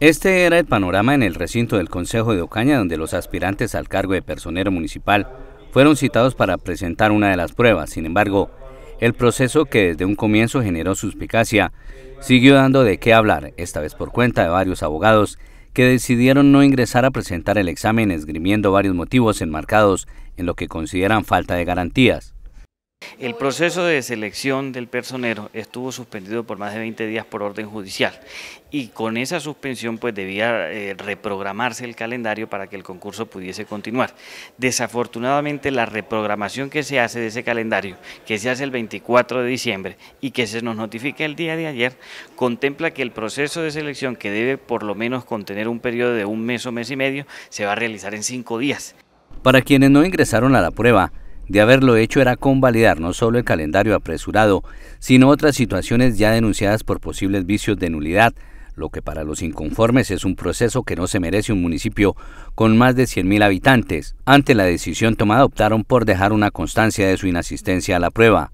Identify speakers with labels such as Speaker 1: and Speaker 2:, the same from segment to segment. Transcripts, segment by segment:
Speaker 1: Este era el panorama en el recinto del Consejo de Ocaña, donde los aspirantes al cargo de personero municipal fueron citados para presentar una de las pruebas. Sin embargo, el proceso que desde un comienzo generó suspicacia siguió dando de qué hablar, esta vez por cuenta de varios abogados que decidieron no ingresar a presentar el examen esgrimiendo varios motivos enmarcados en lo que consideran falta de garantías.
Speaker 2: El proceso de selección del personero estuvo suspendido por más de 20 días por orden judicial y con esa suspensión pues debía eh, reprogramarse el calendario para que el concurso pudiese continuar. Desafortunadamente la reprogramación que se hace de ese calendario, que se hace el 24 de diciembre y que se nos notifica el día de ayer, contempla que el proceso de selección que debe por lo menos contener un periodo de un mes o mes y medio se va a realizar en cinco días.
Speaker 1: Para quienes no ingresaron a la prueba, de haberlo hecho era convalidar no solo el calendario apresurado, sino otras situaciones ya denunciadas por posibles vicios de nulidad, lo que para los inconformes es un proceso que no se merece un municipio con más de 100.000 habitantes. Ante la decisión tomada optaron por dejar una constancia de su inasistencia a la prueba.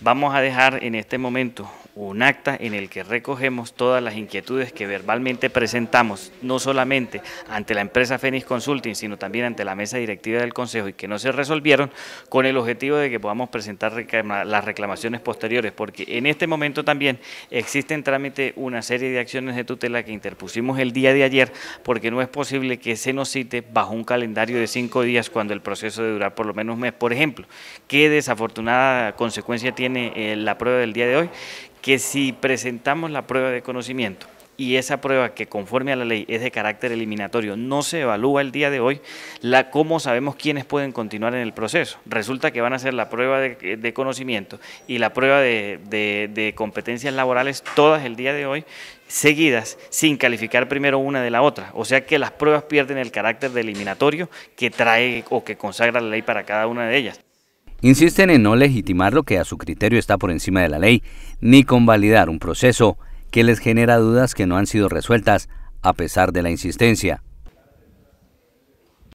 Speaker 2: Vamos a dejar en este momento un acta en el que recogemos todas las inquietudes que verbalmente presentamos, no solamente ante la empresa Fénix Consulting, sino también ante la mesa directiva del Consejo y que no se resolvieron, con el objetivo de que podamos presentar las reclamaciones posteriores, porque en este momento también existen en trámite una serie de acciones de tutela que interpusimos el día de ayer, porque no es posible que se nos cite bajo un calendario de cinco días cuando el proceso de durar por lo menos un mes. Por ejemplo, qué desafortunada consecuencia tiene eh, la prueba del día de hoy, que si presentamos la prueba de conocimiento y esa prueba que conforme a la ley es de carácter eliminatorio no se evalúa el día de hoy, la, ¿cómo sabemos quiénes pueden continuar en el proceso? Resulta que van a ser la prueba de, conocimiento y la prueba de, de, competencias laborales todas el día de hoy seguidas sin calificar primero una de la otra. O sea que las pruebas pierden el carácter de eliminatorio que trae o que consagra la ley para cada una de ellas.
Speaker 1: Insisten en no legitimar lo que a su criterio está por encima de la ley, ni convalidar un proceso que les genera dudas que no han sido resueltas a pesar de la insistencia.